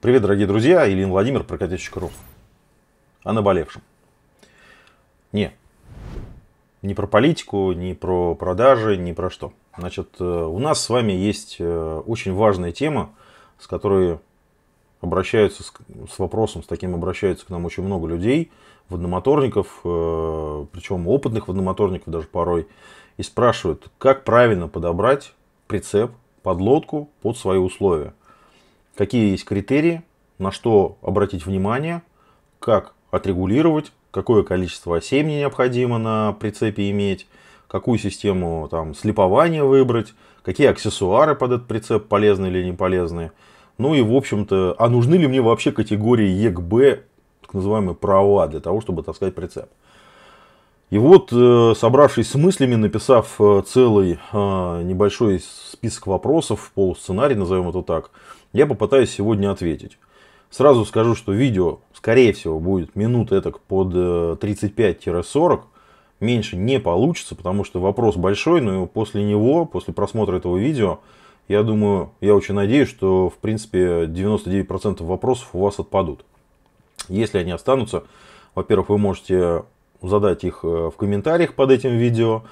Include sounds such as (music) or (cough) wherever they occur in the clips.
Привет, дорогие друзья, Ильин Владимир, прокатящий.ру. О наболевшем. Не, не про политику, не про продажи, не про что. Значит, э, у нас с вами есть э, очень важная тема, с которой обращаются с, с вопросом, с таким обращаются к нам очень много людей, водномоторников, э, причем опытных водномоторников даже порой, и спрашивают, как правильно подобрать прицеп под лодку под свои условия какие есть критерии, на что обратить внимание, как отрегулировать, какое количество осей мне необходимо на прицепе иметь, какую систему там слепования выбрать, какие аксессуары под этот прицеп полезны или не полезны. Ну и, в общем-то, а нужны ли мне вообще категории ЕГБ, так называемые права, для того, чтобы таскать прицеп. И вот, э, собравшись с мыслями, написав э, целый э, небольшой список вопросов, полусценарий, назовем это так, я попытаюсь сегодня ответить. Сразу скажу, что видео, скорее всего, будет минут этак под 35-40. Э, Меньше не получится, потому что вопрос большой, но после него, после просмотра этого видео, я думаю, я очень надеюсь, что, в принципе, 99% вопросов у вас отпадут. Если они останутся, во-первых, вы можете задать их э, в комментариях под этим видео.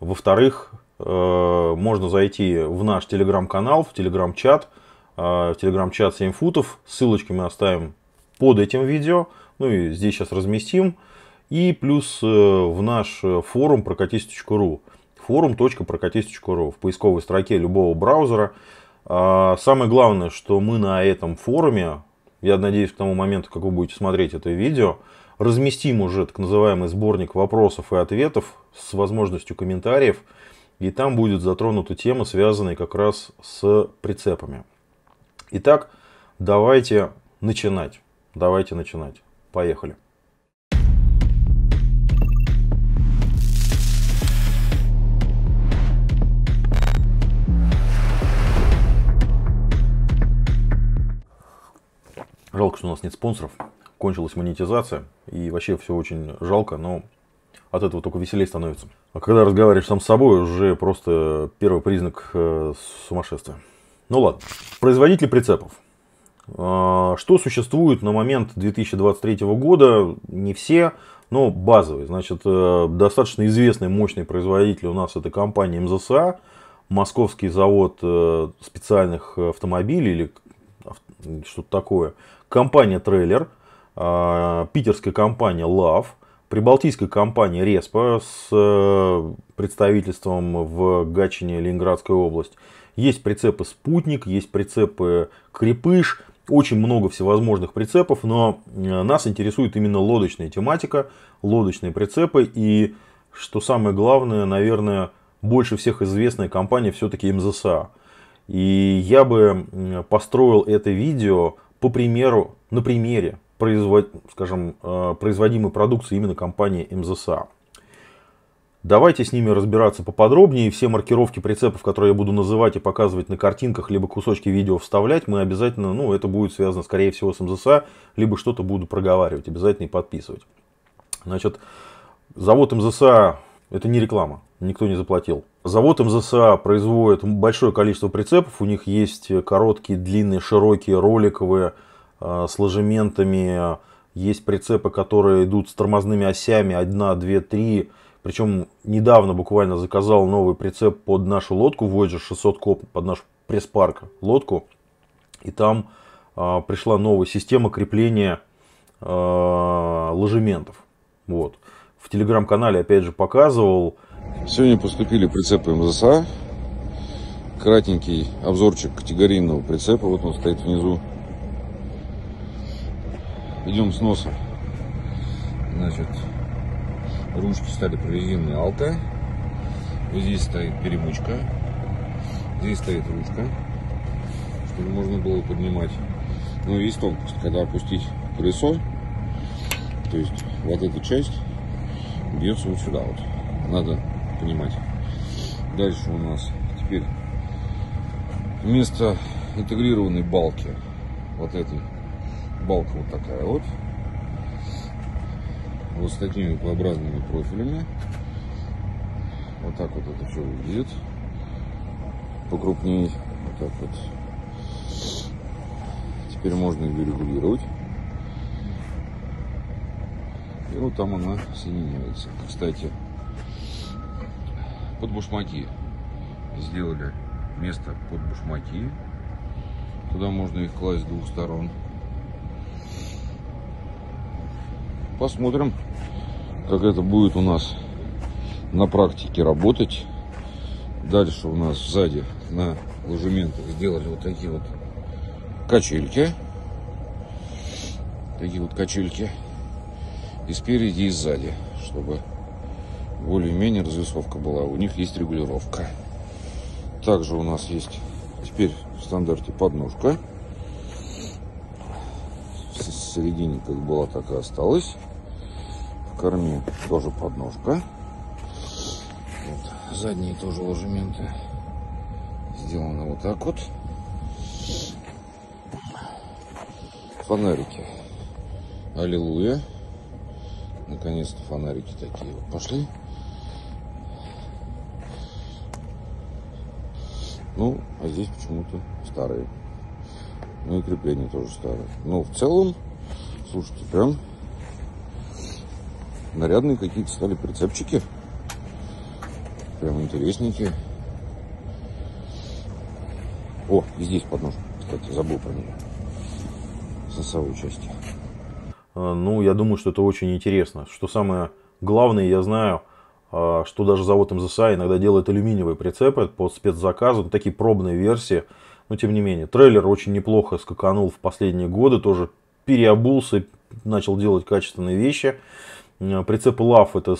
Во-вторых, э, можно зайти в наш телеграм-канал, в телеграм-чат – а, в телеграм-чат 7 футов. Ссылочки мы оставим под этим видео. Ну и здесь сейчас разместим. И плюс э, в наш э, форум прокатись.ру. Форум.прокатись.ру в поисковой строке любого браузера. А, самое главное, что мы на этом форуме, я надеюсь, к тому моменту, как вы будете смотреть это видео, разместим уже так называемый сборник вопросов и ответов с возможностью комментариев. И там будет затронута тема, связанная как раз с прицепами. Итак, давайте начинать. Давайте начинать. Поехали. Жалко, что у нас нет спонсоров. Кончилась монетизация. И вообще все очень жалко, но от этого только веселее становится. А когда разговариваешь сам с собой, уже просто первый признак э, сумасшествия. Ну ладно. Производители прицепов. А, что существует на момент 2023 года, не все, но базовые. Значит, э, достаточно известный, мощный производитель у нас это компания МЗСА, московский завод э, специальных автомобилей или что-то такое. Компания Трейлер, а, питерская компания Love, Прибалтийская компания «Респа» с э, представительством в Гатчине Ленинградской области. Есть прицепы «Спутник», есть прицепы «Крепыш», очень много всевозможных прицепов, но э, нас интересует именно лодочная тематика, лодочные прицепы и, что самое главное, наверное, больше всех известная компания все-таки МЗСА. И я бы построил это видео по примеру, на примере производ... скажем, э, производимой продукции именно компании МЗСА. Давайте с ними разбираться поподробнее. Все маркировки прицепов, которые я буду называть и показывать на картинках, либо кусочки видео вставлять, мы обязательно, ну, это будет связано, скорее всего, с МЗСА, либо что-то буду проговаривать, обязательно и подписывать. Значит, завод МЗСА – это не реклама, никто не заплатил. Завод МЗСА производит большое количество прицепов, у них есть короткие, длинные, широкие, роликовые, Э, с ложементами, есть прицепы, которые идут с тормозными осями 1, 2, 3. Причем недавно буквально заказал новый прицеп под нашу лодку Voyager 600 коп, под наш пресс-парк лодку. И там э, пришла новая система крепления э, ложементов. Вот. В телеграм-канале опять же показывал. Сегодня поступили прицепы МЗСА. Кратенький обзорчик категорийного прицепа. Вот он стоит внизу идем с носа. Значит, ручки стали прорезиненные Алтай. здесь стоит перемычка. Здесь стоит ручка, чтобы можно было поднимать. Ну и есть тонкость, когда опустить колесо, то есть вот эта часть бьется вот сюда вот. Надо понимать. Дальше у нас теперь вместо интегрированной балки вот этой балка вот такая вот. Вот с такими П-образными профилями. Вот так вот это все выглядит. Покрупнее. Вот так вот. Теперь можно ее регулировать. И вот там она соединяется. Кстати, под башмаки сделали место под башмаки. Туда можно их класть с двух сторон. Посмотрим, как это будет у нас на практике работать. Дальше у нас сзади на ложементах сделали вот такие вот качельки. Такие вот качельки. И спереди, и сзади, чтобы более-менее развесовка была. У них есть регулировка. Также у нас есть теперь в стандарте подножка. В середине как была, так и осталась корме тоже подножка. Вот. Задние тоже ложементы сделаны вот так вот. Фонарики. Аллилуйя. Наконец-то фонарики такие вот пошли. Ну, а здесь почему-то старые. Ну и крепление тоже старое. Но в целом, слушайте, прям нарядные какие-то стали прицепчики. Прям интересненькие. О, и здесь подножка, кстати, забыл про нее. С носовой части. А, ну, я думаю, что это очень интересно. Что самое главное, я знаю, а, что даже завод МЗСА иногда делает алюминиевые прицепы под спецзаказу, ну, такие пробные версии. Но тем не менее, трейлер очень неплохо скаканул в последние годы, тоже переобулся, начал делать качественные вещи. Э, прицепы ЛАВ это,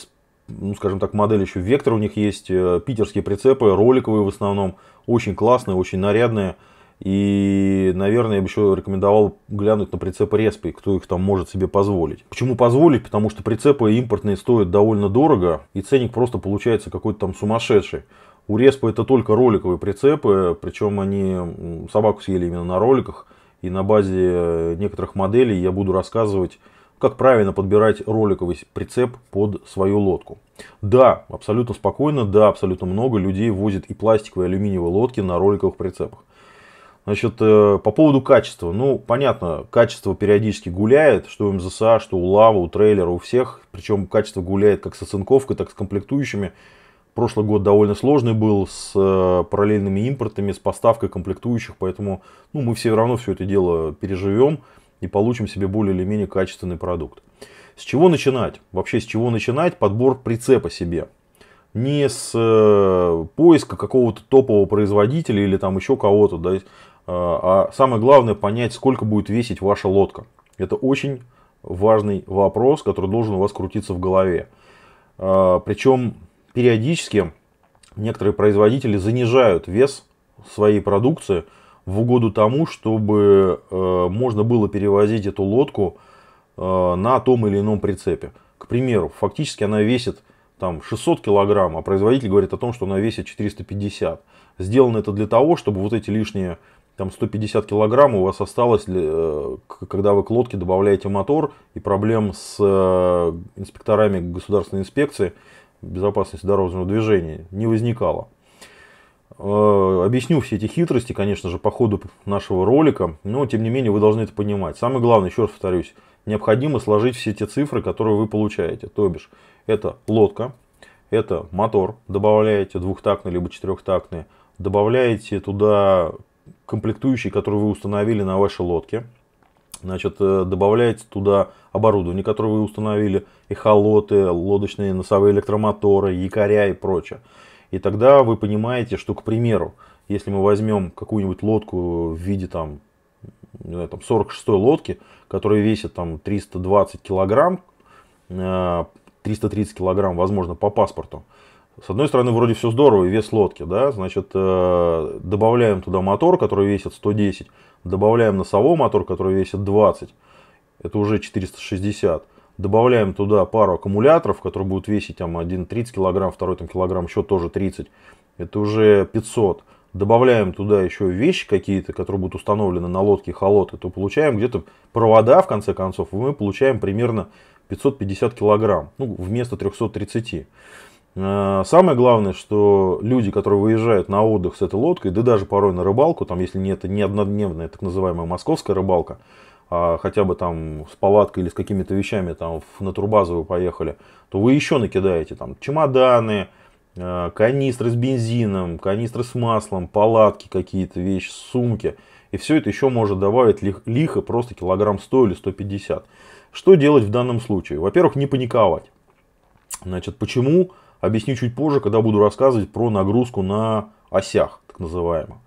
ну, скажем так, модель еще Вектор у них есть. Э, питерские прицепы, роликовые в основном. Очень классные, очень нарядные. И, наверное, я бы еще рекомендовал глянуть на прицепы Респы, кто их там может себе позволить. Почему позволить? Потому что прицепы импортные стоят довольно дорого, и ценник просто получается какой-то там сумасшедший. У Респа это только роликовые прицепы, причем они собаку съели именно на роликах. И на базе э, некоторых моделей я буду рассказывать как правильно подбирать роликовый прицеп под свою лодку. Да, абсолютно спокойно, да, абсолютно много людей возят и пластиковые, и алюминиевые лодки на роликовых прицепах. Значит, э, по поводу качества. Ну, понятно, качество периодически гуляет, что у МЗСА, что у Лава, у трейлера, у всех. Причем качество гуляет как с оцинковкой, так и с комплектующими. Прошлый год довольно сложный был с э, параллельными импортами, с поставкой комплектующих, поэтому ну, мы все равно все это дело переживем и получим себе более или менее качественный продукт. С чего начинать? Вообще с чего начинать подбор прицепа себе? Не с э, поиска какого-то топового производителя или там еще кого-то, да, а, а самое главное понять, сколько будет весить ваша лодка. Это очень важный вопрос, который должен у вас крутиться в голове. А, причем периодически некоторые производители занижают вес своей продукции, в угоду тому, чтобы э, можно было перевозить эту лодку э, на том или ином прицепе. К примеру, фактически она весит там 600 килограмм, а производитель говорит о том, что она весит 450. Сделано это для того, чтобы вот эти лишние там 150 килограмм у вас осталось, э, когда вы к лодке добавляете мотор, и проблем с э, инспекторами государственной инспекции безопасности дорожного движения не возникало. Э, объясню все эти хитрости, конечно же, по ходу нашего ролика, но тем не менее вы должны это понимать. Самое главное, еще раз повторюсь, необходимо сложить все те цифры, которые вы получаете. То бишь, это лодка, это мотор, добавляете двухтактный либо четырехтактный, добавляете туда комплектующие, которые вы установили на вашей лодке, значит, э, добавляете туда оборудование, которое вы установили, эхолоты, лодочные носовые электромоторы, якоря и прочее. И тогда вы понимаете, что, к примеру, если мы возьмем какую-нибудь лодку в виде там, не знаю, там 46 лодки, которая весит там 320 килограмм, 330 э, килограмм, возможно, по паспорту. С одной стороны, вроде все здорово, и вес лодки, да, значит, э, добавляем туда мотор, который весит 110, добавляем носовой мотор, который весит 20, это уже 460 добавляем туда пару аккумуляторов, которые будут весить там, один 30 килограмм, второй там, килограмм, еще тоже 30. Это уже 500. Добавляем туда еще вещи какие-то, которые будут установлены на лодке холоты, то получаем где-то провода, в конце концов, и мы получаем примерно 550 килограмм, ну, вместо 330. Э, самое главное, что люди, которые выезжают на отдых с этой лодкой, да даже порой на рыбалку, там если не это не однодневная так называемая московская рыбалка, а хотя бы там с палаткой или с какими-то вещами там на турбазу вы поехали, то вы еще накидаете там чемоданы, э, канистры с бензином, канистры с маслом, палатки какие-то вещи, сумки. И все это еще может добавить лихо просто килограмм 100 или 150. Что делать в данном случае? Во-первых, не паниковать. Значит, почему? Объясню чуть позже, когда буду рассказывать про нагрузку на осях, так называемых.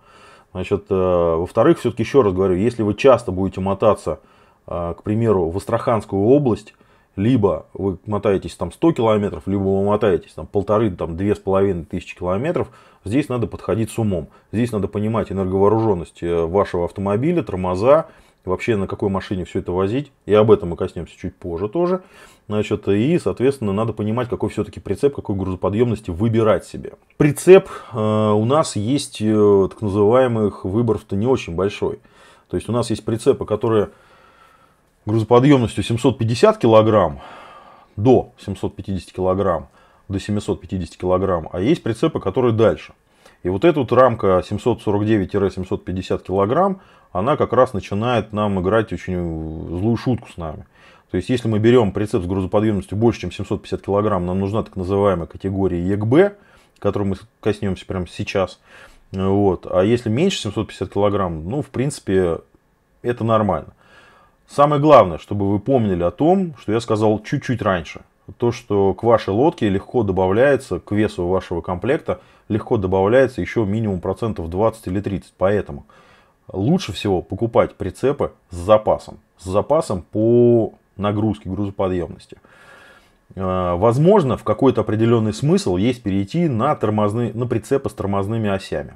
Значит, э, во-вторых, все-таки еще раз говорю, если вы часто будете мотаться, э, к примеру, в Астраханскую область, либо вы мотаетесь там 100 километров, либо вы мотаетесь там полторы, там две с половиной тысячи километров, здесь надо подходить с умом. Здесь надо понимать энерговооруженность э, вашего автомобиля, тормоза, и вообще на какой машине все это возить. И об этом мы коснемся чуть позже тоже. Значит, и, соответственно, надо понимать, какой все-таки прицеп, какой грузоподъемности выбирать себе. Прицеп э, у нас есть э, так называемых выборов-то не очень большой. То есть у нас есть прицепы, которые грузоподъемностью 750 килограмм до 750 килограмм, до 750 килограмм, а есть прицепы, которые дальше. И вот эта вот рамка 749-750 килограмм, она как раз начинает нам играть очень злую шутку с нами. То есть, если мы берем прицеп с грузоподъемностью больше, чем 750 кг, нам нужна так называемая категория ЕГБ, которую мы коснемся прямо сейчас. Вот. А если меньше 750 кг, ну, в принципе, это нормально. Самое главное, чтобы вы помнили о том, что я сказал чуть-чуть раньше. То, что к вашей лодке легко добавляется, к весу вашего комплекта, легко добавляется еще минимум процентов 20 или 30. Поэтому лучше всего покупать прицепы с запасом. С запасом по нагрузке, грузоподъемности. Э, возможно, в какой-то определенный смысл есть перейти на, тормозные, на прицепы с тормозными осями.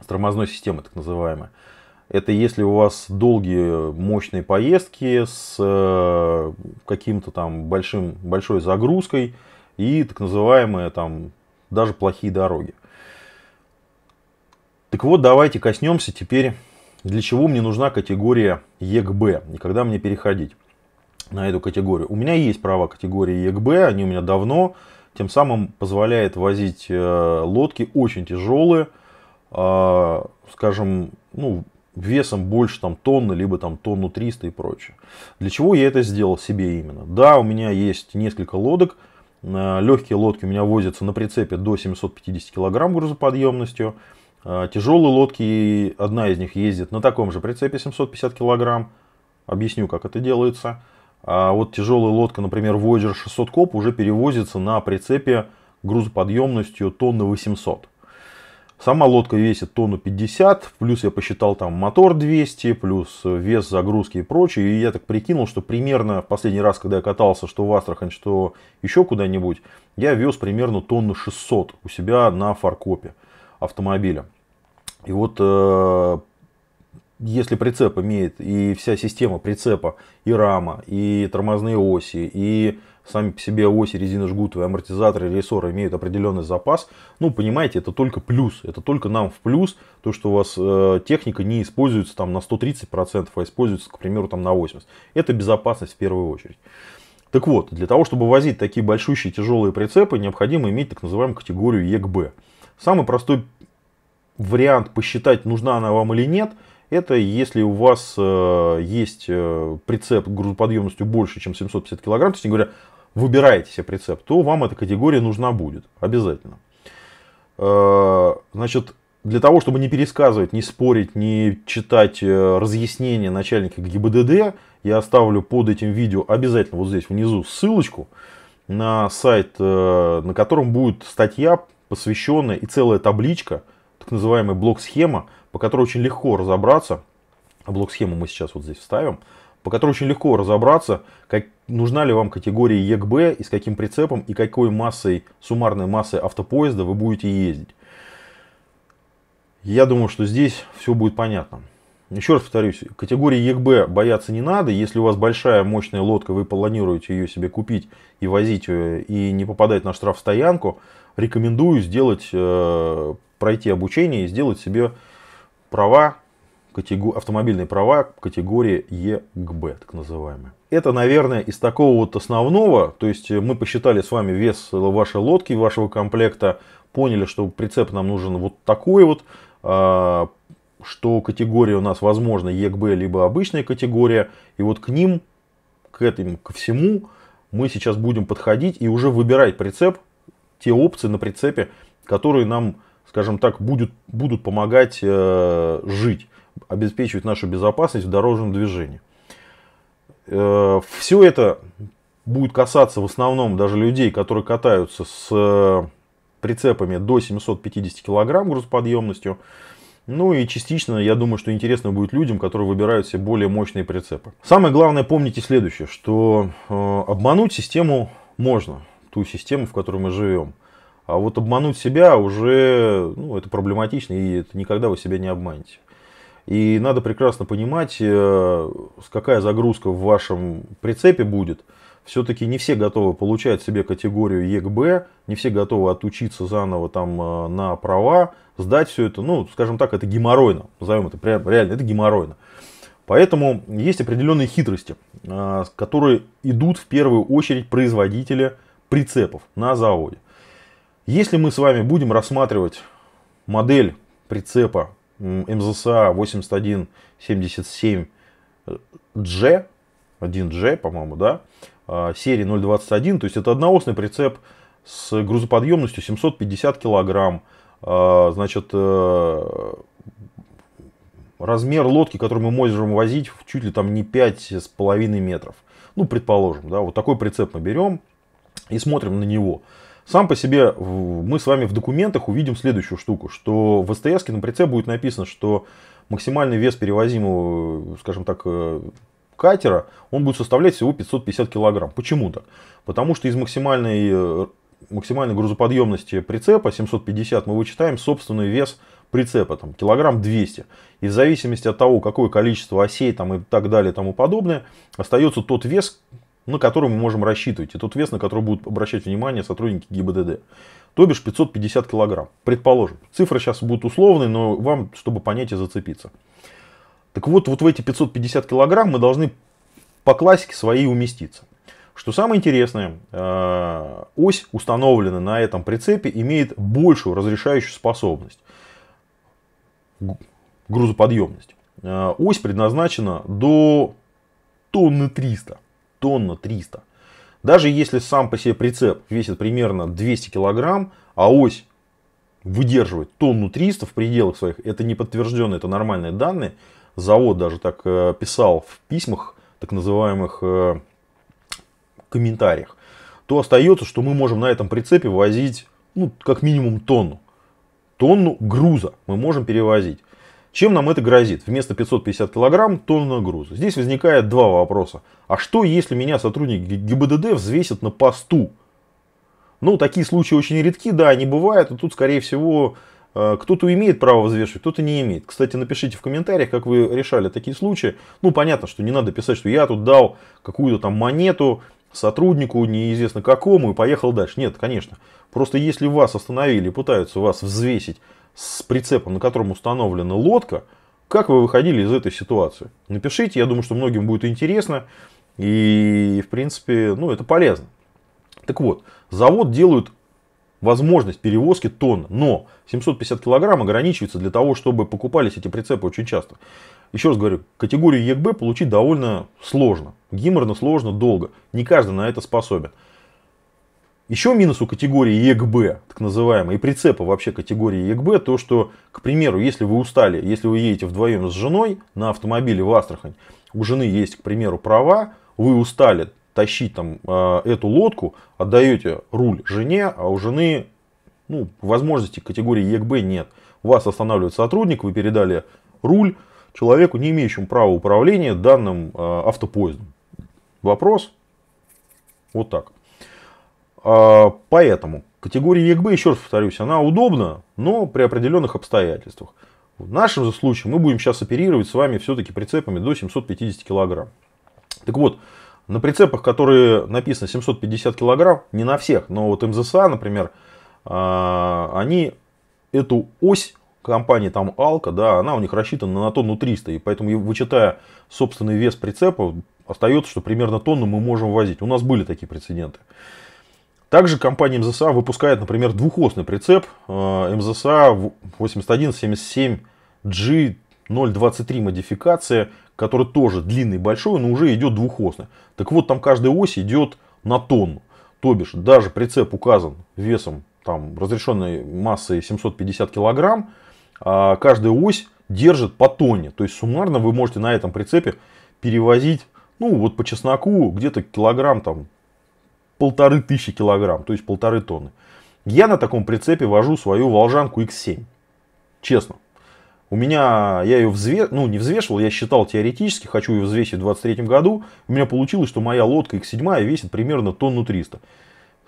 С тормозной системой, так называемой. Это если у вас долгие мощные поездки с э, каким-то там большим, большой загрузкой и так называемые там даже плохие дороги. Так вот, давайте коснемся теперь для чего мне нужна категория ЕГБ и когда мне переходить на эту категорию. У меня есть права категории ЕГБ, они у меня давно, тем самым позволяет возить э, лодки очень тяжелые, э, скажем, ну, весом больше там тонны, либо там тонну 300 и прочее. Для чего я это сделал себе именно? Да, у меня есть несколько лодок, э, легкие лодки у меня возятся на прицепе до 750 кг грузоподъемностью – а, Тяжелые лодки, одна из них ездит на таком же прицепе 750 килограмм. Объясню, как это делается. А вот тяжелая лодка, например, Voyager 600 коп уже перевозится на прицепе грузоподъемностью тонны 800. Сама лодка весит тонну 50, плюс я посчитал там мотор 200, плюс вес загрузки и прочее. И я так прикинул, что примерно в последний раз, когда я катался, что в Астрахань, что еще куда-нибудь, я вез примерно тонну 600 у себя на фаркопе автомобиля. И вот э, если прицеп имеет и вся система прицепа, и рама, и тормозные оси, и сами по себе оси, резиножгутовые, амортизаторы, рессоры имеют определенный запас, ну, понимаете, это только плюс, это только нам в плюс, то, что у вас э, техника не используется там на 130%, а используется, к примеру, там на 80%. Это безопасность в первую очередь. Так вот, для того, чтобы возить такие большущие тяжелые прицепы, необходимо иметь так называемую категорию ЕГБ. Самый простой вариант посчитать, нужна она вам или нет, это если у вас э, есть э, прицеп грузоподъемностью больше, чем 750 кг, то есть, говоря, выбираете себе прицеп, то вам эта категория нужна будет, обязательно. Э, значит, для того, чтобы не пересказывать, не спорить, не читать э, разъяснения начальника ГИБДД, я оставлю под этим видео обязательно вот здесь внизу ссылочку на сайт, э, на котором будет статья посвященная и целая табличка – так называемый блок-схема, по которой очень легко разобраться, а блок-схему мы сейчас вот здесь вставим, по которой очень легко разобраться, как, нужна ли вам категория ЕГБ и с каким прицепом и какой массой, суммарной массой автопоезда вы будете ездить. Я думаю, что здесь все будет понятно. Еще раз повторюсь, категории ЕГБ бояться не надо. Если у вас большая мощная лодка, вы планируете ее себе купить и возить э, и не попадать на штрафстоянку, рекомендую сделать э, пройти обучение и сделать себе права, категор... автомобильные права категории ЕГБ, так называемые. Это, наверное, из такого вот основного, то есть э, мы посчитали с вами вес вашей лодки, вашего комплекта, поняли, что прицеп нам нужен вот такой вот, а, что категория у нас, возможно, ЕГБ, либо обычная категория, и вот к ним, к этим, ко всему мы сейчас будем подходить и уже выбирать прицеп, те опции на прицепе, которые нам скажем так, будет, будут помогать э, жить, обеспечивать нашу безопасность в дорожном движении. Э, все это будет касаться в основном даже людей, которые катаются с э, прицепами до 750 кг грузоподъемностью. Ну и частично, я думаю, что интересно будет людям, которые выбирают все более мощные прицепы. Самое главное, помните следующее, что э, обмануть систему можно, ту систему, в которой мы живем. А вот обмануть себя уже, ну, это проблематично, и это никогда вы себя не обманете. И надо прекрасно понимать, э, какая загрузка в вашем прицепе будет. Все-таки не все готовы получать себе категорию ЕГБ, не все готовы отучиться заново там э, на права, сдать все это. Ну, скажем так, это геморройно. Назовем это прям реально, это геморройно. Поэтому есть определенные хитрости, э, которые идут в первую очередь производители прицепов на заводе. Если мы с вами будем рассматривать модель прицепа МЗСА 8177G, 1G, по-моему, да, а, серии 021, то есть это одноосный прицеп с грузоподъемностью 750 килограмм, а, значит, э, размер лодки, которую мы можем возить, чуть ли там не 5,5 метров. Ну, предположим, да, вот такой прицеп мы берем и смотрим на него. Сам по себе мы с вами в документах увидим следующую штуку, что в СТС на прице будет написано, что максимальный вес перевозимого, скажем так, э, катера, он будет составлять всего 550 килограмм. Почему так? Потому что из максимальной, э, максимальной грузоподъемности прицепа 750 мы вычитаем собственный вес прицепа, там, килограмм 200. И в зависимости от того, какое количество осей там, и так далее и тому подобное, остается тот вес, на который мы можем рассчитывать, и тот вес, на который будут обращать внимание сотрудники ГИБДД. То бишь 550 килограмм, предположим. Цифры сейчас будут условные, но вам, чтобы понять и зацепиться. Так вот, вот в эти 550 килограмм мы должны по классике своей уместиться. Что самое интересное, э, ось, установленная на этом прицепе, имеет большую разрешающую способность, грузоподъемность. Э, ось предназначена до тонны 300 тонна 300. Даже если сам по себе прицеп весит примерно 200 килограмм, а ось выдерживает тонну 300 в пределах своих, это не подтверждено, это нормальные данные. Завод даже так э, писал в письмах, так называемых э, комментариях, то остается, что мы можем на этом прицепе возить ну, как минимум тонну. Тонну груза мы можем перевозить. Чем нам это грозит? Вместо 550 килограмм тонна груза. Здесь возникает два вопроса. А что, если меня сотрудник ГИБДД взвесят на посту? Ну, такие случаи очень редки, да, они бывают. И тут, скорее всего, э, кто-то имеет право взвешивать, кто-то не имеет. Кстати, напишите в комментариях, как вы решали такие случаи. Ну, понятно, что не надо писать, что я тут дал какую-то там монету сотруднику, неизвестно какому, и поехал дальше. Нет, конечно. Просто если вас остановили, пытаются вас взвесить с прицепом, на котором установлена лодка, как вы выходили из этой ситуации? Напишите, я думаю, что многим будет интересно. И, в принципе, ну, это полезно. Так вот, завод делают возможность перевозки тонн, но 750 килограмм ограничивается для того, чтобы покупались эти прицепы очень часто. Еще раз говорю, категорию ЕГБ получить довольно сложно, гиморно сложно, долго. Не каждый на это способен. Еще минус у категории ЕГБ, так называемой, и прицепа вообще категории ЕГБ, то что, к примеру, если вы устали, если вы едете вдвоем с женой на автомобиле в Астрахань, у жены есть, к примеру, права, вы устали тащить там э, эту лодку, отдаете руль жене, а у жены ну, возможности категории ЕГБ нет. Вас останавливает сотрудник, вы передали руль человеку, не имеющему права управления данным э, автопоездом. Вопрос вот так. А, поэтому категория ЕГБ, еще раз повторюсь, она удобна, но при определенных обстоятельствах. В нашем же случае мы будем сейчас оперировать с вами все-таки прицепами до 750 килограмм. Так вот, на прицепах, которые написано 750 килограмм, не на всех, но вот МЗСА, например, а, они эту ось компании там Алка, да, она у них рассчитана на тонну 300, и поэтому, вычитая собственный вес прицепа, остается, что примерно тонну мы можем возить. У нас были такие прецеденты. Также компания МЗСА выпускает, например, двухосный прицеп э, МЗСА 8177G023 модификация, который тоже длинный большой, но уже идет двухосный. Так вот, там каждая ось идет на тонну. То бишь, даже прицеп указан весом там, разрешенной массой 750 килограмм, а каждая ось держит по тонне. То есть, суммарно вы можете на этом прицепе перевозить, ну, вот по чесноку, где-то килограмм там полторы тысячи килограмм, то есть полторы тонны. Я на таком прицепе вожу свою Волжанку X7. Честно. У меня, я ее взвешивал, ну не взвешивал, я считал теоретически, хочу ее взвесить в 23 году. У меня получилось, что моя лодка X7 весит примерно тонну 300.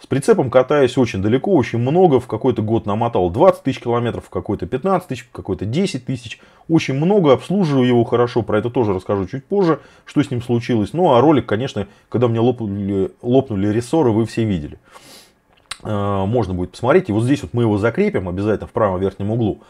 С прицепом катаюсь очень далеко, очень много. В какой-то год намотал 20 тысяч километров, в какой-то 15 тысяч, в какой-то 10 тысяч. Очень много, обслуживаю его хорошо. Про это тоже расскажу чуть позже, что с ним случилось. Ну, а ролик, конечно, когда мне лопнули, лопнули рессоры, вы все видели. Э, можно будет посмотреть. И вот здесь вот мы его закрепим обязательно в правом верхнем углу.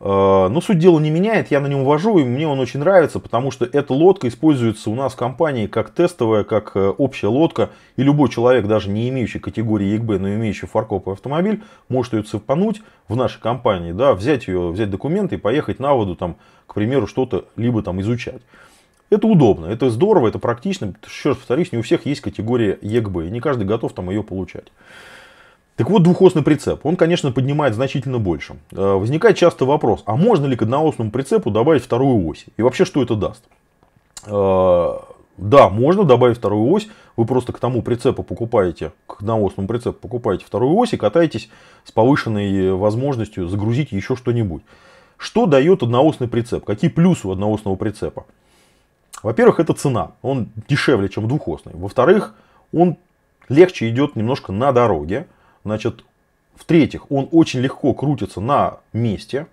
Э, но ну, суть дела не меняет, я на нем вожу, и мне он очень нравится, потому что эта лодка используется у нас в компании как тестовая, как э, общая лодка, и любой человек, даже не имеющий категории ЕГБ, но имеющий фаркоповый автомобиль, может ее цепануть в нашей компании, да, взять ее, взять документы и поехать на воду, там, к примеру, что-то либо там изучать. Это удобно, это здорово, это практично. Еще раз повторюсь, не у всех есть категория ЕГБ, и не каждый готов там ее получать. Так вот, двухосный прицеп, он, конечно, поднимает значительно больше. Э, возникает часто вопрос, а можно ли к одноосному прицепу добавить вторую ось? И вообще, что это даст? Э, да, можно добавить вторую ось. Вы просто к тому прицепу покупаете, к одноосному прицепу покупаете вторую ось и катаетесь с повышенной возможностью загрузить еще что-нибудь. Что дает одноосный прицеп? Какие плюсы у одноосного прицепа? Во-первых, это цена. Он дешевле, чем двухосный. Во-вторых, он легче идет немножко на дороге. Значит, в-третьих, он очень легко крутится на месте,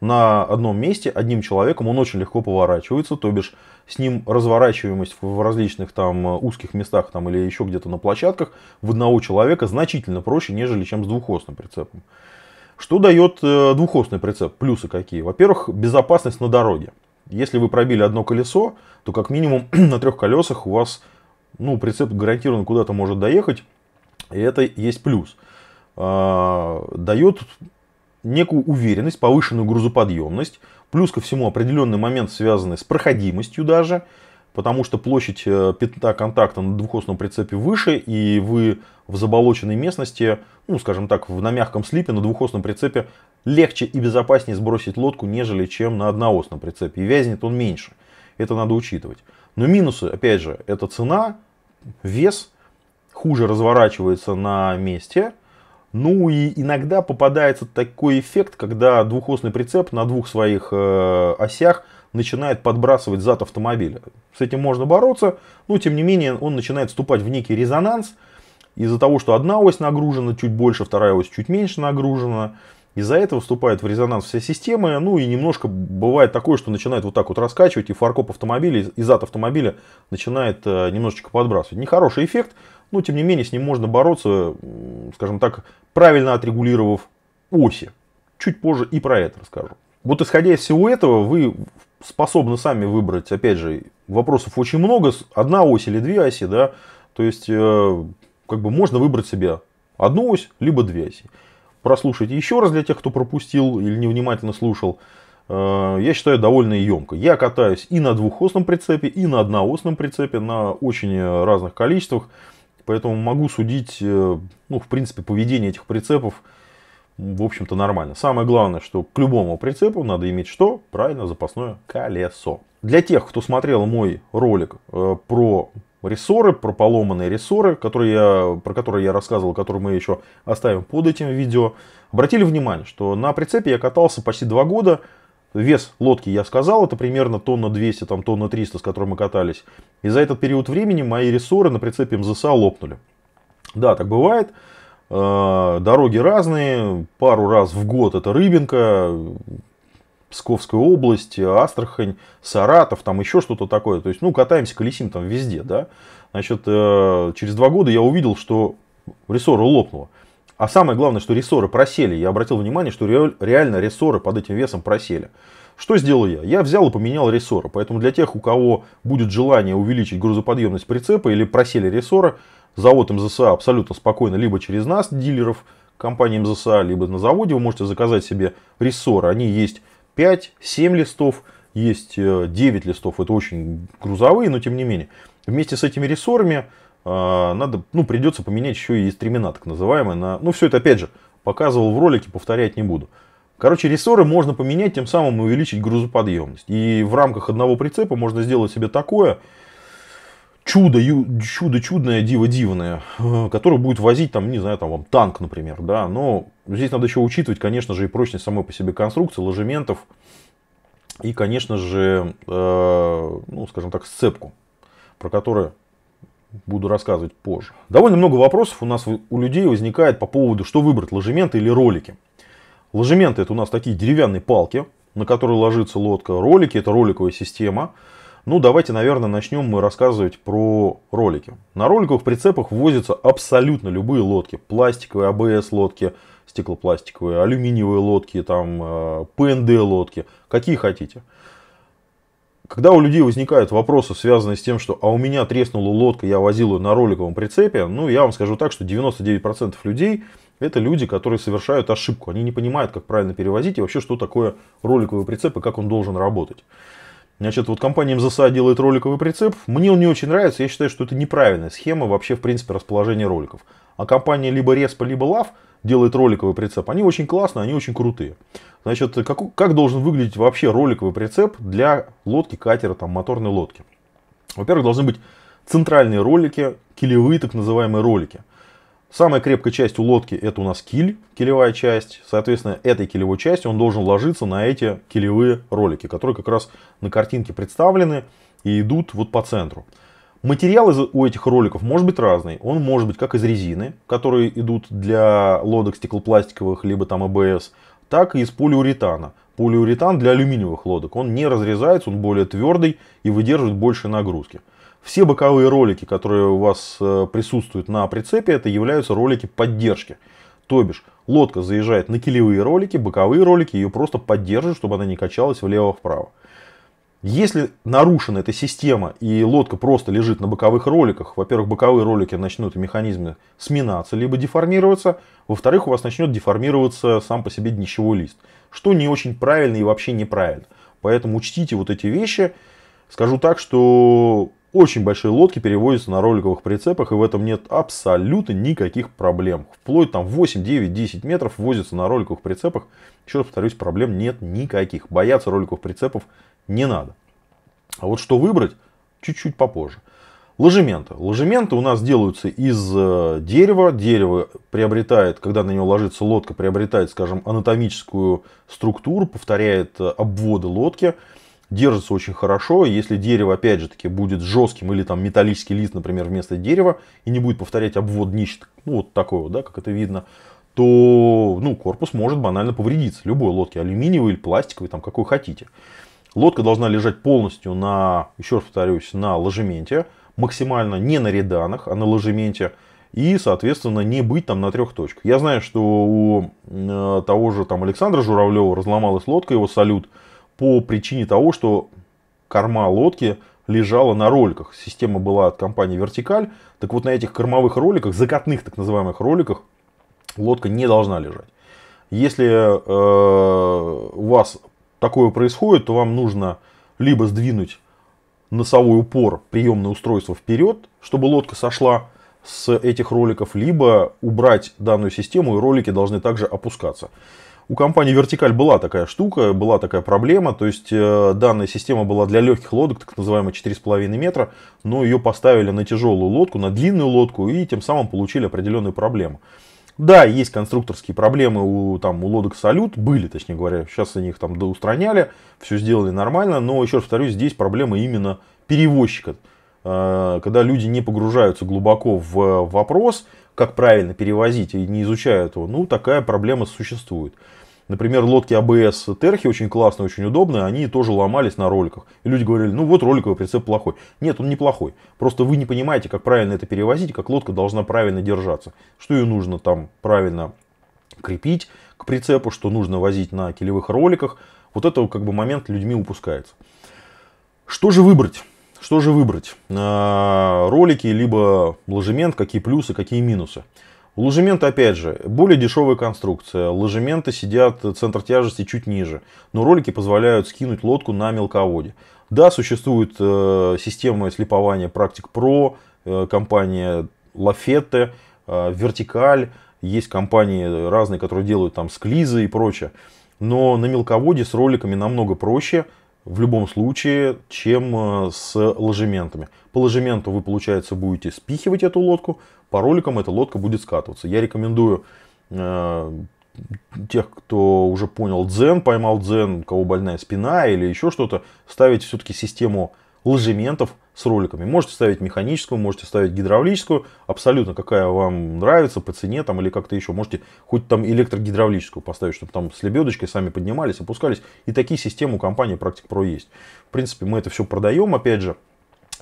на одном месте, одним человеком, он очень легко поворачивается, то бишь с ним разворачиваемость в различных там узких местах там, или еще где-то на площадках в одного человека значительно проще, нежели чем с двухосным прицепом. Что дает э, двухосный прицеп? Плюсы какие? Во-первых, безопасность на дороге. Если вы пробили одно колесо, то как минимум (clears throat) на трех колесах у вас ну, прицеп гарантированно куда-то может доехать, и это есть плюс. А, дает некую уверенность, повышенную грузоподъемность. Плюс ко всему определенный момент, связанный с проходимостью даже, потому что площадь э, пятна контакта на двухосном прицепе выше, и вы в заболоченной местности, ну, скажем так, на мягком слипе, на двухосном прицепе легче и безопаснее сбросить лодку, нежели чем на одноосном прицепе. И вязнет он меньше. Это надо учитывать. Но минусы, опять же, это цена, вес, хуже разворачивается на месте. Ну и иногда попадается такой эффект, когда двухосный прицеп на двух своих э, осях начинает подбрасывать зад автомобиля. С этим можно бороться, но тем не менее он начинает вступать в некий резонанс из-за того, что одна ось нагружена чуть больше, вторая ось чуть меньше нагружена. Из-за этого вступает в резонанс вся система, ну и немножко бывает такое, что начинает вот так вот раскачивать, и фаркоп автомобиля, и зад автомобиля начинает э, немножечко подбрасывать. Нехороший эффект, но, тем не менее, с ним можно бороться, скажем так, правильно отрегулировав оси. Чуть позже и про это расскажу. Вот исходя из всего этого, вы способны сами выбрать, опять же, вопросов очень много, одна ось или две оси, да, то есть, э, как бы можно выбрать себе одну ось, либо две оси. Прослушайте еще раз для тех, кто пропустил или невнимательно слушал. Э, я считаю довольно емко. Я катаюсь и на двухосном прицепе, и на одноосном прицепе на очень разных количествах. Поэтому могу судить, э, ну, в принципе, поведение этих прицепов, в общем-то, нормально. Самое главное, что к любому прицепу надо иметь что? Правильно, запасное колесо. Для тех, кто смотрел мой ролик э, про рессоры, про поломанные рессоры, которые я, про которые я рассказывал, которые мы еще оставим под этим видео, обратили внимание, что на прицепе я катался почти два года, Вес лодки, я сказал, это примерно тонна 200, там тонна 300, с которой мы катались. И за этот период времени мои рессоры на прицепе МЗСА лопнули. Да, так бывает. Э, дороги разные. Пару раз в год это Рыбинка, Псковская область, Астрахань, Саратов, там еще что-то такое. То есть, ну, катаемся, колесим там везде, да. Значит, э, через два года я увидел, что рессора лопнула. А самое главное, что рессоры просели. Я обратил внимание, что реально рессоры под этим весом просели. Что сделал я? Я взял и поменял рессоры. Поэтому для тех, у кого будет желание увеличить грузоподъемность прицепа или просели рессоры, завод МЗСА абсолютно спокойно либо через нас, дилеров компании МЗСА, либо на заводе вы можете заказать себе рессоры. Они есть 5-7 листов, есть 9 э, листов, это очень грузовые, но тем не менее. Вместе с этими рессорами а, надо, ну, придется поменять еще и стремена, так называемые, на... Ну, все это, опять же, показывал в ролике, повторять не буду. Короче, рессоры можно поменять, тем самым увеличить грузоподъемность. И в рамках одного прицепа можно сделать себе такое чудо, чудо чудное, диво дивное, э, которое будет возить там, не знаю, там вам танк, например, да. Но здесь надо еще учитывать, конечно же, и прочность самой по себе конструкции, ложементов и, конечно же, э, ну, скажем так, сцепку, про которую буду рассказывать позже. Довольно много вопросов у нас у людей возникает по поводу, что выбрать, ложементы или ролики. Ложементы это у нас такие деревянные палки, на которые ложится лодка. Ролики это роликовая система. Ну, давайте, наверное, начнем мы рассказывать про ролики. На роликовых прицепах ввозятся абсолютно любые лодки. Пластиковые, АБС-лодки, стеклопластиковые, алюминиевые лодки, там, э, ПНД-лодки. Какие хотите. Когда у людей возникают вопросы, связанные с тем, что «а у меня треснула лодка, я возил ее на роликовом прицепе», ну, я вам скажу так, что 99% людей – это люди, которые совершают ошибку. Они не понимают, как правильно перевозить и вообще, что такое роликовый прицеп и как он должен работать. Значит, вот компания МЗСА делает роликовый прицеп. Мне он не очень нравится. Я считаю, что это неправильная схема вообще, в принципе, расположения роликов а компания либо Респа, либо Лав делает роликовый прицеп, они очень классные, они очень крутые. Значит, как, как должен выглядеть вообще роликовый прицеп для лодки, катера, там, моторной лодки? Во-первых, должны быть центральные ролики, килевые так называемые ролики. Самая крепкая часть у лодки это у нас киль, килевая часть. Соответственно, этой килевой части он должен ложиться на эти килевые ролики, которые как раз на картинке представлены и идут вот по центру. Материал из у этих роликов может быть разный. Он может быть как из резины, которые идут для лодок стеклопластиковых, либо там АБС, так и из полиуретана. Полиуретан для алюминиевых лодок. Он не разрезается, он более твердый и выдерживает больше нагрузки. Все боковые ролики, которые у вас э, присутствуют на прицепе, это являются ролики поддержки. То бишь, лодка заезжает на килевые ролики, боковые ролики ее просто поддерживают, чтобы она не качалась влево-вправо. Если нарушена эта система и лодка просто лежит на боковых роликах, во-первых, боковые ролики начнут и механизмы сминаться, либо деформироваться, во-вторых, у вас начнет деформироваться сам по себе днищевой лист, что не очень правильно и вообще неправильно. Поэтому учтите вот эти вещи. Скажу так, что очень большие лодки перевозятся на роликовых прицепах, и в этом нет абсолютно никаких проблем. Вплоть там 8, 9, 10 метров возятся на роликовых прицепах. Еще раз повторюсь, проблем нет никаких. Бояться роликовых прицепов не надо. А вот что выбрать, чуть-чуть попозже. Ложементы. Ложементы у нас делаются из э, дерева. Дерево приобретает, когда на него ложится лодка, приобретает, скажем, анатомическую структуру, повторяет э, обводы лодки держится очень хорошо. Если дерево, опять же таки, будет жестким или там металлический лист, например, вместо дерева, и не будет повторять обвод днища, ну, вот такой вот, да, как это видно, то ну, корпус может банально повредиться. Любой лодки, алюминиевой или пластиковой, там какой хотите. Лодка должна лежать полностью на, еще раз повторюсь, на ложементе, максимально не на реданах, а на ложементе и, соответственно, не быть там на трех точках. Я знаю, что у э, того же там Александра Журавлева разломалась лодка, его салют по причине того, что корма лодки лежала на роликах. Система была от компании «Вертикаль». Так вот на этих кормовых роликах, закатных так называемых роликах, лодка не должна лежать. Если э, у вас такое происходит, то вам нужно либо сдвинуть носовой упор приемное устройство вперед, чтобы лодка сошла с этих роликов, либо убрать данную систему, и ролики должны также опускаться у компании «Вертикаль» была такая штука, была такая проблема. То есть, э, данная система была для легких лодок, так называемые 4,5 метра, но ее поставили на тяжелую лодку, на длинную лодку, и тем самым получили определенные проблемы. Да, есть конструкторские проблемы у, там, у лодок «Салют», были, точнее говоря, сейчас они их там доустраняли, все сделали нормально, но, еще раз повторюсь, здесь проблема именно перевозчика. Э, когда люди не погружаются глубоко в э, вопрос, как правильно перевозить и не изучают его, ну, такая проблема существует. Например, лодки АБС Терхи очень классные, очень удобные, они тоже ломались на роликах. И люди говорили, ну вот роликовый прицеп плохой. Нет, он неплохой. Просто вы не понимаете, как правильно это перевозить, как лодка должна правильно держаться. Что ее нужно там правильно крепить к прицепу, что нужно возить на килевых роликах. Вот это как бы момент людьми упускается. Что же выбрать? Что же выбрать? А, ролики, либо ложемент, какие плюсы, какие минусы? Лыжемент, опять же, более дешевая конструкция. Ложементы сидят, э, центр тяжести чуть ниже. Но ролики позволяют скинуть лодку на мелководье. Да, существует э, система слепования Practic Pro, э, компания Lafette, э, Vertical. Есть компании разные, которые делают там склизы и прочее. Но на мелководье с роликами намного проще в любом случае, чем э, с ложементами. По ложементу вы, получается, будете спихивать эту лодку, по роликам эта лодка будет скатываться. Я рекомендую э, тех, кто уже понял дзен, поймал дзен, у кого больная спина или еще что-то, ставить все-таки систему ложементов с роликами. Можете ставить механическую, можете ставить гидравлическую, абсолютно какая вам нравится по цене там или как-то еще. Можете хоть там электрогидравлическую поставить, чтобы там с лебедочкой сами поднимались, опускались. И такие системы у компании Practic Pro есть. В принципе, мы это все продаем, опять же.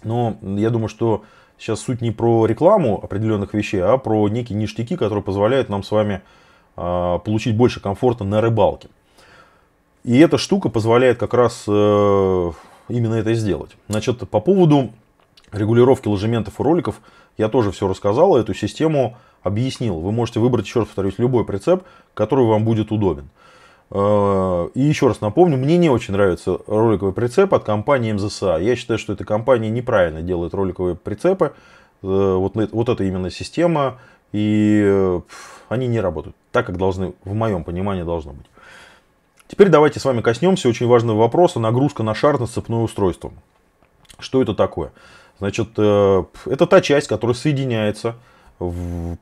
Но я думаю, что сейчас суть не про рекламу определенных вещей, а про некие ништяки, которые позволяют нам с вами э, получить больше комфорта на рыбалке. И эта штука позволяет как раз э, именно это и сделать. Значит, по поводу регулировки ложементов и роликов я тоже все рассказал, эту систему объяснил. Вы можете выбрать, еще раз повторюсь, любой прицеп, который вам будет удобен. Э, и еще раз напомню, мне не очень нравится роликовый прицеп от компании МЗСА. Я считаю, что эта компания неправильно делает роликовые прицепы. Э, вот, вот эта именно система. И э, они не работают так, как должны, в моем понимании, должно быть. Теперь давайте с вами коснемся очень важного вопроса нагрузка на шар на цепное устройство. Что это такое? Значит, э, это та часть, которая соединяется,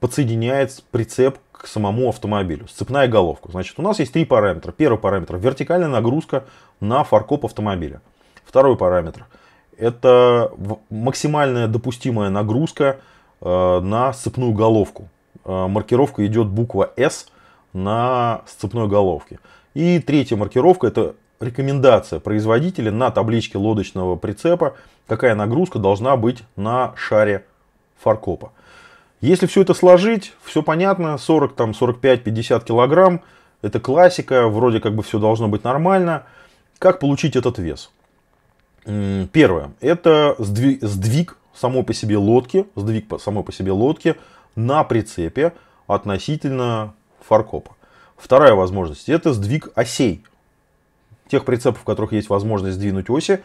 подсоединяет прицеп к самому автомобилю. Сцепная головка. Значит, у нас есть три параметра. Первый параметр – вертикальная нагрузка на фаркоп автомобиля. Второй параметр – это максимальная допустимая нагрузка э, на сцепную головку. Э, маркировка идет буква S на сцепной головке. И третья маркировка – это рекомендация производителя на табличке лодочного прицепа, какая нагрузка должна быть на шаре фаркопа. Если все это сложить, все понятно, 40, там, 45, 50 килограмм, это классика, вроде как бы все должно быть нормально. Как получить этот вес? Первое, это сдвиг самой по себе лодки, сдвиг самой по себе лодки на прицепе относительно фаркопа. Вторая возможность – это сдвиг осей. Тех прицепов, в которых есть возможность сдвинуть оси,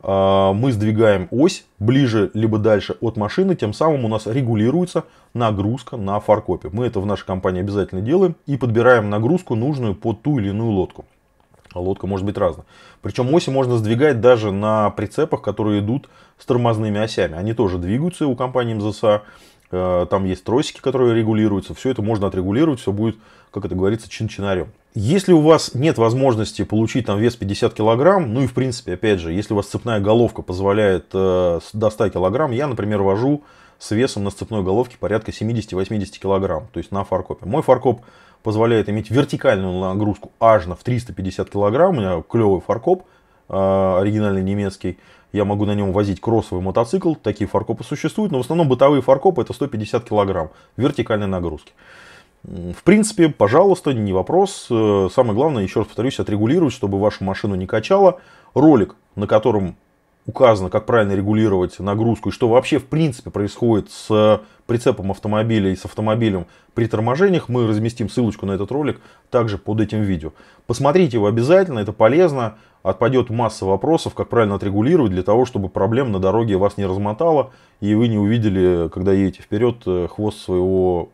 а, мы сдвигаем ось ближе либо дальше от машины, тем самым у нас регулируется нагрузка на фаркопе. Мы это в нашей компании обязательно делаем и подбираем нагрузку нужную под ту или иную лодку. А лодка может быть разная. Причем оси можно сдвигать даже на прицепах, которые идут с тормозными осями. Они тоже двигаются у компании МЗСА. Э, там есть тросики, которые регулируются, все это можно отрегулировать, все будет, как это говорится, чин-чинарем. Если у вас нет возможности получить там вес 50 килограмм, ну и в принципе, опять же, если у вас цепная головка позволяет э, до 100 килограмм, я, например, вожу с весом на цепной головке порядка 70-80 килограмм, то есть на фаркопе. Мой фаркоп позволяет иметь вертикальную нагрузку аж на в 350 килограмм, у меня клевый фаркоп, э, оригинальный немецкий, я могу на нем возить кроссовый мотоцикл, такие фаркопы существуют, но в основном бытовые фаркопы это 150 килограмм вертикальной нагрузки. В принципе, пожалуйста, не вопрос. Э, самое главное, еще раз повторюсь, отрегулировать, чтобы вашу машину не качала. Ролик, на котором указано, как правильно регулировать нагрузку и что вообще в принципе происходит с прицепом автомобиля и с автомобилем при торможениях, мы разместим ссылочку на этот ролик также под этим видео. Посмотрите его обязательно, это полезно отпадет масса вопросов, как правильно отрегулировать для того, чтобы проблем на дороге вас не размотало, и вы не увидели, когда едете вперед, э, хвост своего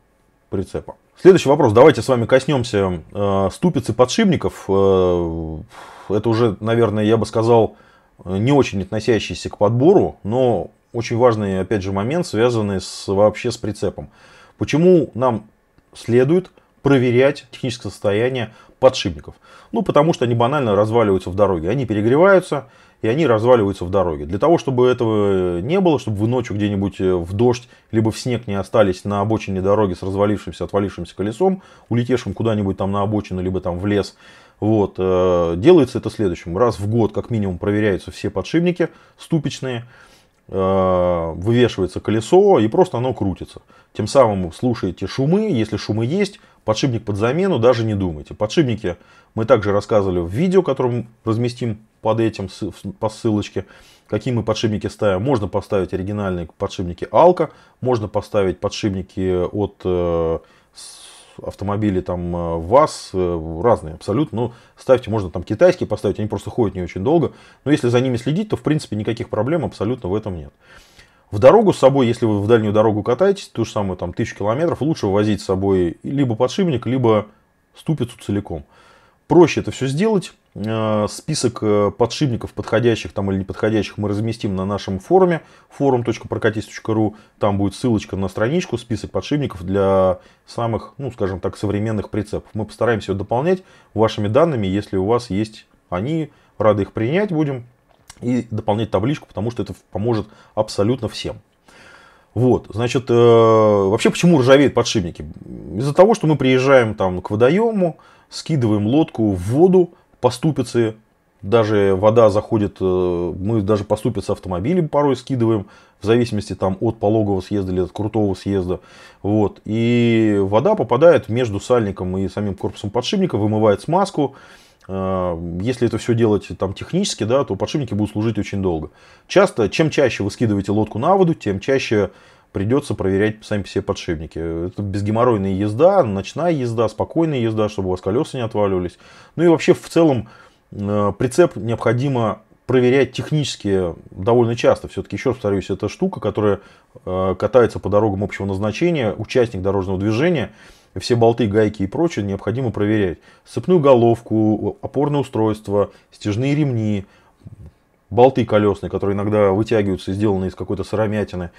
прицепа. Следующий вопрос. Давайте с вами коснемся э, ступицы подшипников. Э, это уже, наверное, я бы сказал, не очень относящийся к подбору, но очень важный, опять же, момент, связанный с, вообще с прицепом. Почему нам следует проверять техническое состояние подшипников. Ну, потому что они банально разваливаются в дороге. Они перегреваются, и они разваливаются в дороге. Для того, чтобы этого э, не было, чтобы вы ночью где-нибудь э, в дождь, либо в снег не остались на обочине дороги с развалившимся, отвалившимся колесом, улетевшим куда-нибудь там на обочину, либо там в лес, вот. Э, делается это следующим. Раз в год, как минимум, проверяются все подшипники ступичные, вывешивается колесо, и просто оно крутится. Тем самым слушаете шумы, если шумы есть, Подшипник под замену даже не думайте. Подшипники мы также рассказывали в видео, которое мы разместим под этим по ссылочке. Какие мы подшипники ставим. Можно поставить оригинальные подшипники Алка, можно поставить подшипники от э, автомобилей там э, ВАЗ, э, разные абсолютно. Ну, ставьте, можно там китайские поставить, они просто ходят не очень долго. Но если за ними следить, то в принципе никаких проблем абсолютно в этом нет. В дорогу с собой, если вы в дальнюю дорогу катаетесь, ту же самую там тысячу километров, лучше возить с собой либо подшипник, либо ступицу целиком. Проще это все сделать. Э, список э, подшипников подходящих там или неподходящих мы разместим на нашем форуме forum.прокатись.ру. Там будет ссылочка на страничку, список подшипников для самых, ну скажем так, современных прицепов. Мы постараемся ее дополнять вашими данными, если у вас есть они, рады их принять будем и дополнять табличку, потому что это поможет абсолютно всем. Вот, значит, э, вообще почему ржавеют подшипники? Из-за того, что мы приезжаем там к водоему, скидываем лодку в воду, поступицы, даже вода заходит, э, мы даже поступицы автомобилем порой скидываем, в зависимости там от пологого съезда или от крутого съезда, вот, и вода попадает между сальником и самим корпусом подшипника, вымывает смазку, э, Э, если это все делать там технически, да, то подшипники будут служить очень долго. Часто, чем чаще вы скидываете лодку на воду, тем чаще придется проверять сами все подшипники. Это безгеморройная езда, ночная езда, спокойная езда, чтобы у вас колеса не отваливались. Ну и вообще в целом э, прицеп необходимо проверять технически довольно часто. Все-таки, еще раз повторюсь, это штука, которая э, катается по дорогам общего назначения, участник дорожного движения – все болты, гайки и прочее необходимо проверять. Сыпную головку, опорное устройство, стяжные ремни, болты колесные, которые иногда вытягиваются и сделаны из какой-то сыромятины,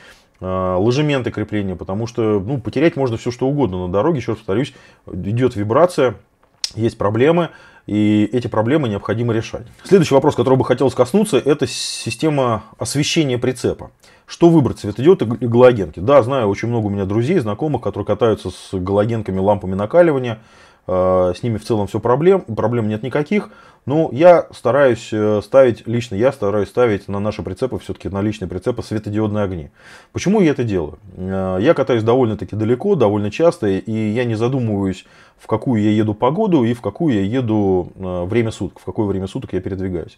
а, ложементы крепления, потому что ну, потерять можно все что угодно на дороге, еще раз повторюсь, идет вибрация, есть проблемы, и эти проблемы необходимо решать. Следующий вопрос, который бы хотелось коснуться, это система освещения прицепа. Что выбрать, светодиод и галогенки? Да, знаю, очень много у меня друзей, знакомых, которые катаются с галогенками, лампами накаливания. Э, с ними в целом все проблем, проблем нет никаких. Но я стараюсь э, ставить, лично я стараюсь ставить на наши прицепы, все-таки на личные прицепы светодиодные огни. Почему я это делаю? Э, я катаюсь довольно-таки далеко, довольно часто, и я не задумываюсь, в какую я еду погоду и в какую я еду время суток, в какое время суток я передвигаюсь.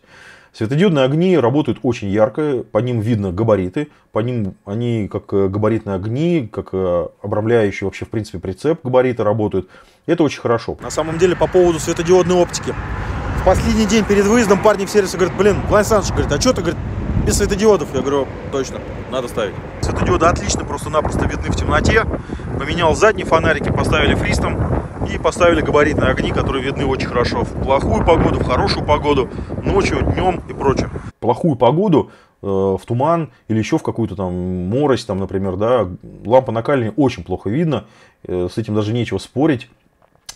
Светодиодные огни работают очень ярко, по ним видно габариты, по ним они как э, габаритные огни, как э, обрамляющие вообще в принципе прицеп габариты работают. Это очень хорошо. На самом деле по поводу светодиодной оптики. В последний день перед выездом парни в сервисе говорят, блин, Владимир Александрович, говорит, а что ты, говорит, без светодиодов. Я говорю, точно, надо ставить. Светодиоды отлично, просто-напросто видны в темноте. Поменял задние фонарики, поставили фристом и поставили габаритные огни, которые видны очень хорошо. В плохую погоду, в хорошую погоду, ночью, днем и прочее. Плохую погоду э, в туман или еще в какую-то там морось, там, например, да, лампа накаливания очень плохо видно, э, с этим даже нечего спорить.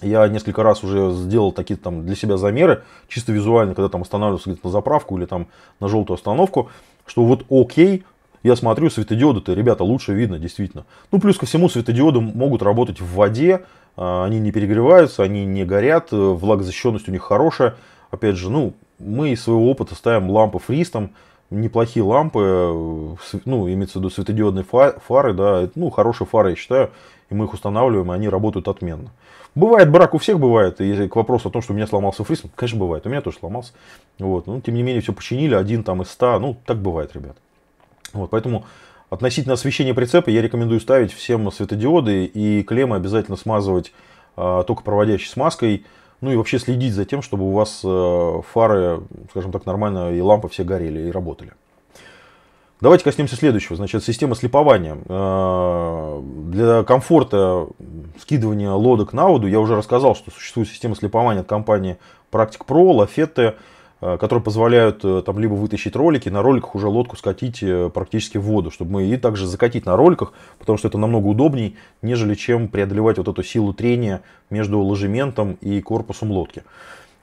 Я несколько раз уже сделал такие там для себя замеры, чисто визуально, когда там останавливался где-то на заправку или там на желтую остановку, что вот окей, я смотрю, светодиоды-то, ребята, лучше видно, действительно. Ну, плюс ко всему, светодиоды могут работать в воде, а, они не перегреваются, они не горят, э, влагозащищенность у них хорошая. Опять же, ну, мы из своего опыта ставим лампы фристом, неплохие лампы, э, ну, имеется в виду светодиодные фары, да, ну, хорошие фары, я считаю, и мы их устанавливаем, и они работают отменно. Бывает брак у всех бывает, и к вопросу о том, что у меня сломался фриз, конечно, бывает, у меня тоже сломался. Вот, но ну, тем не менее, все починили, один там из ста, ну, так бывает, ребят. Вот, поэтому относительно освещения прицепа я рекомендую ставить всем светодиоды и клеммы обязательно смазывать а, только проводящей смазкой, ну и вообще следить за тем, чтобы у вас э, фары, скажем так, нормально и лампы все горели и работали. Давайте коснемся следующего. Значит, система слепования. Э, для комфорта скидывания лодок на воду я уже рассказал, что существует система слепования от компании Practic Pro, Лафетте, э, которые позволяют э, там либо вытащить ролики, на роликах уже лодку скатить практически в воду, чтобы мы и также закатить на роликах, потому что это намного удобней, нежели чем преодолевать вот эту силу трения между ложементом и корпусом лодки.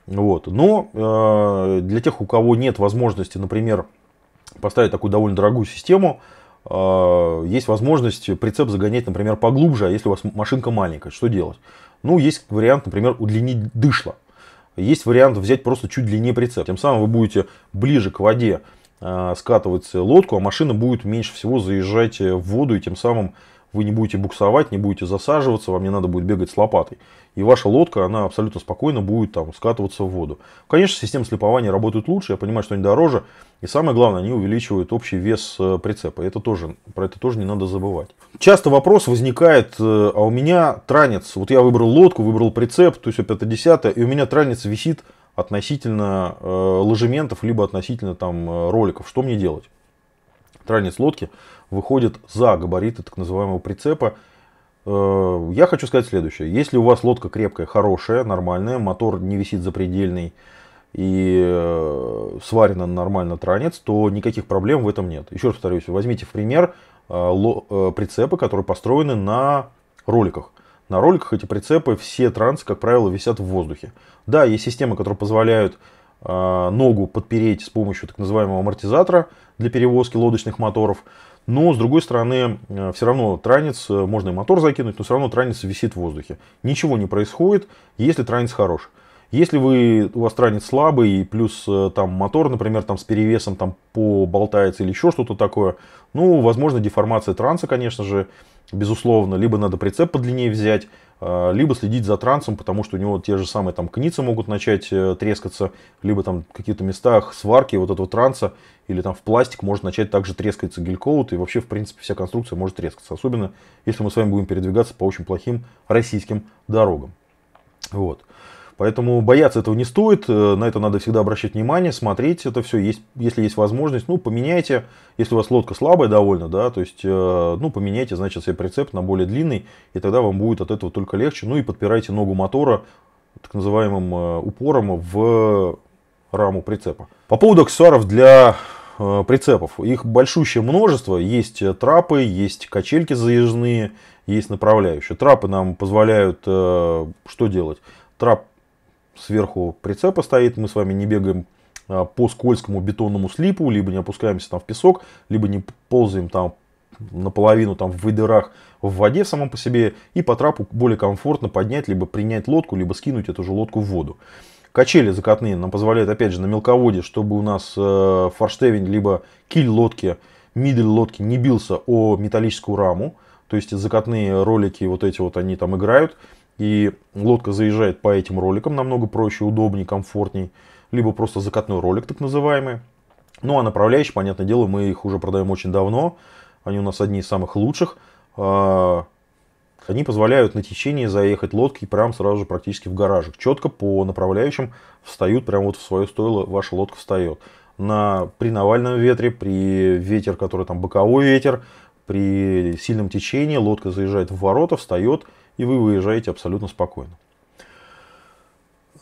Вот. Но э, для тех, у кого нет возможности, например, поставить такую довольно дорогую систему, э, есть возможность прицеп загонять, например, поглубже, а если у вас машинка маленькая, что делать? Ну, есть вариант, например, удлинить дышло. Есть вариант взять просто чуть длиннее прицеп. Тем самым вы будете ближе к воде э, скатывать лодку, а машина будет меньше всего заезжать в воду и тем самым вы не будете буксовать, не будете засаживаться, вам не надо будет бегать с лопатой. И ваша лодка, она абсолютно спокойно будет там скатываться в воду. Конечно, системы слепования работают лучше, я понимаю, что они дороже. И самое главное, они увеличивают общий вес э, прицепа. Это тоже, про это тоже не надо забывать. Часто вопрос возникает, э, а у меня транец, вот я выбрал лодку, выбрал прицеп, то есть 5-10, и у меня транец висит относительно э, ложементов, либо относительно там э, роликов. Что мне делать? Транец лодки выходит за габариты так называемого прицепа. Э, я хочу сказать следующее. Если у вас лодка крепкая, хорошая, нормальная, мотор не висит запредельный и э, сварена нормально транец, то никаких проблем в этом нет. Еще раз повторюсь, возьмите в пример э, прицепы, которые построены на роликах. На роликах эти прицепы, все трансы, как правило, висят в воздухе. Да, есть системы, которые позволяют ногу подпереть с помощью так называемого амортизатора для перевозки лодочных моторов – но, с другой стороны, э, все равно транец, э, можно и мотор закинуть, но все равно транец висит в воздухе. Ничего не происходит, если транец хороший. Если вы, у вас транит слабый, и плюс э, там мотор, например, там с перевесом там поболтается или еще что-то такое, ну, возможно, деформация транса, конечно же, безусловно. Либо надо прицеп подлиннее взять, э, либо следить за трансом, потому что у него те же самые там кницы могут начать э, трескаться, либо там в каких-то местах сварки вот этого транса, или там в пластик может начать также трескаться гелькоут, и вообще, в принципе, вся конструкция может трескаться. Особенно, если мы с вами будем передвигаться по очень плохим российским дорогам. Вот. Поэтому бояться этого не стоит, э, на это надо всегда обращать внимание, смотреть это все, есть, если есть возможность, ну, поменяйте, если у вас лодка слабая довольно, да, то есть, э, ну, поменяйте, значит, себе прицеп на более длинный, и тогда вам будет от этого только легче, ну, и подпирайте ногу мотора так называемым э, упором в раму прицепа. По поводу аксессуаров для прицепов. Их большущее множество. Есть трапы, есть качельки заезжные, есть направляющие. Трапы нам позволяют что делать? Трап сверху прицепа стоит, мы с вами не бегаем а, по скользкому бетонному слипу, либо не опускаемся там в песок, либо не ползаем там наполовину там в дырах в воде самом по себе, и по трапу более комфортно поднять, либо принять лодку, либо скинуть эту же лодку в воду. Качели закатные нам позволяют, опять же, на мелководье, чтобы у нас э, форштевень, либо киль лодки, мидель лодки не бился о металлическую раму, то есть закатные ролики вот эти вот они там играют, и лодка заезжает по этим роликам намного проще, удобнее, комфортней. Либо просто закатной ролик, так называемый. Ну а направляющие, понятное дело, мы их уже продаем очень давно. Они у нас одни из самых лучших. А, они позволяют на течение заехать лодки прям сразу же практически в гаражик. Четко по направляющим встают, прям вот в свое стойло ваша лодка встает. На, при навальном ветре, при ветер, который там боковой ветер, при сильном течении лодка заезжает в ворота, встает, и вы выезжаете абсолютно спокойно.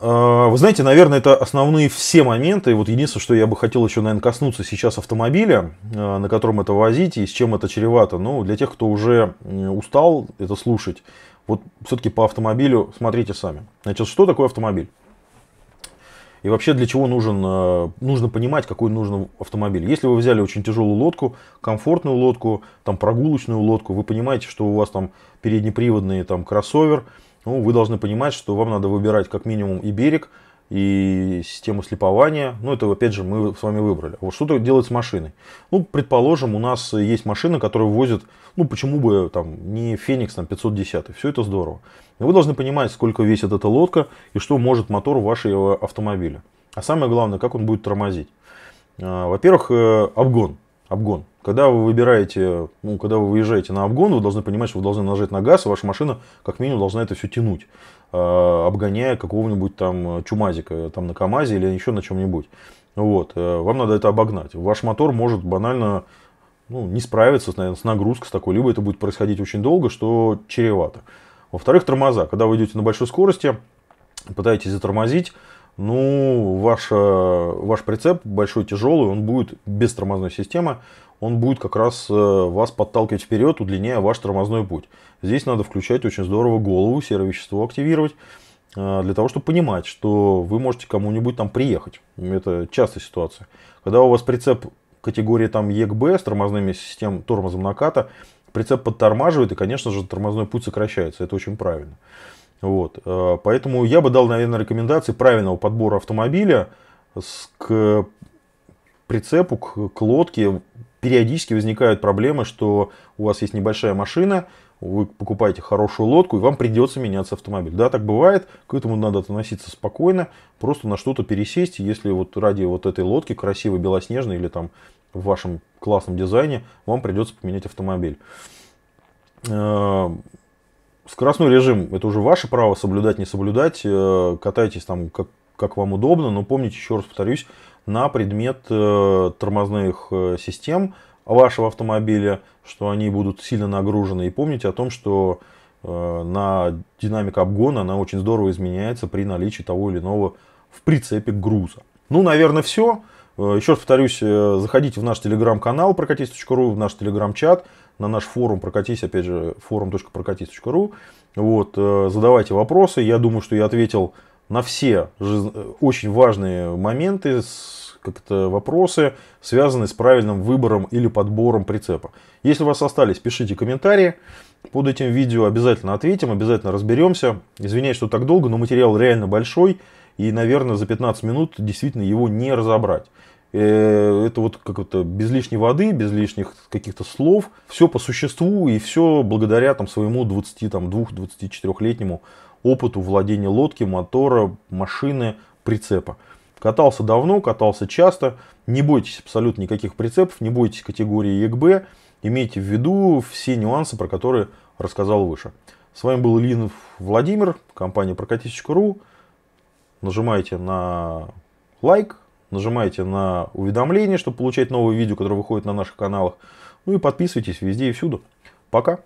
А, вы знаете, наверное, это основные все моменты. Вот единственное, что я бы хотел еще, наверное, коснуться сейчас автомобиля, а, на котором это возить и с чем это чревато. Ну, для тех, кто уже устал это слушать, вот все-таки по автомобилю смотрите сами. Значит, что такое автомобиль? И вообще для чего нужен, э, нужно понимать, какой нужен автомобиль. Если вы взяли очень тяжелую лодку, комфортную лодку, там прогулочную лодку, вы понимаете, что у вас там переднеприводный там кроссовер, ну, вы должны понимать, что вам надо выбирать как минимум и берег, и систему слепования. Ну, это, опять же, мы с вами выбрали. Вот что-то делать с машиной. Ну, предположим, у нас есть машина, которая возит ну почему бы там не Феникс там 510, все это здорово. Но вы должны понимать, сколько весит эта лодка и что может мотор вашего автомобиля. А самое главное, как он будет тормозить. А, во-первых, э, обгон. Обгон. Когда вы выбираете, ну, когда вы выезжаете на обгон, вы должны понимать, что вы должны нажать на газ, и ваша машина как минимум должна это все тянуть, а, обгоняя какого-нибудь там чумазика там на КАМАЗе или еще на чем-нибудь. Вот. Э, вам надо это обогнать. Ваш мотор может банально ну, не справиться, наверное, с нагрузкой с такой, либо это будет происходить очень долго, что чревато. Во-вторых, тормоза. Когда вы идете на большой скорости, пытаетесь затормозить, ну, ваш, ваш прицеп большой, тяжелый, он будет без тормозной системы, он будет как раз э, вас подталкивать вперед, удлиняя ваш тормозной путь. Здесь надо включать очень здорово голову, серое вещество активировать, э, для того, чтобы понимать, что вы можете кому-нибудь там приехать. Это частая ситуация. Когда у вас прицеп категории там ЕКБ с тормозными систем тормозом наката, прицеп подтормаживает, и, конечно же, тормозной путь сокращается. Это очень правильно. Вот. Э, поэтому я бы дал, наверное, рекомендации правильного подбора автомобиля с, к прицепу, к, к лодке. Периодически возникают проблемы, что у вас есть небольшая машина, вы покупаете хорошую лодку, и вам придется меняться автомобиль. Да, так бывает, к этому надо относиться спокойно, просто на что-то пересесть, если вот ради вот этой лодки красивой, белоснежной или там в вашем классном дизайне, вам придется поменять автомобиль. Э, скоростной режим – это уже ваше право соблюдать, не соблюдать. Э, катайтесь там как, как вам удобно, но помните, еще раз повторюсь, на предмет э, тормозных систем вашего автомобиля, что они будут сильно нагружены. И помните о том, что на динамика обгона она очень здорово изменяется при наличии того или иного в прицепе груза. Ну, наверное, все. Еще раз повторюсь, э, заходите в наш телеграм-канал прокатись.ру, в наш телеграм-чат, на наш форум прокатись, опять же, forum.прокатись.ру. Вот, э, задавайте вопросы. Я думаю, что я ответил на все э, очень важные моменты, как-то вопросы, связанные с правильным выбором или подбором прицепа. Если у вас остались, пишите комментарии под этим видео, обязательно ответим, обязательно разберемся. Извиняюсь, что так долго, но материал реально большой, и, наверное, за 15 минут действительно его не разобрать. Э, это вот как-то без лишней воды, без лишних каких-то слов, все по существу и все благодаря там, своему 22-24-летнему опыту владения лодки, мотора, машины, прицепа. Катался давно, катался часто, не бойтесь абсолютно никаких прицепов, не бойтесь категории ЕГБ, имейте в виду все нюансы, про которые рассказал выше. С вами был Линов Владимир, компания Прокатись.ру. Нажимайте на лайк, Нажимайте на уведомления, чтобы получать новые видео, которые выходят на наших каналах. Ну и подписывайтесь везде и всюду. Пока!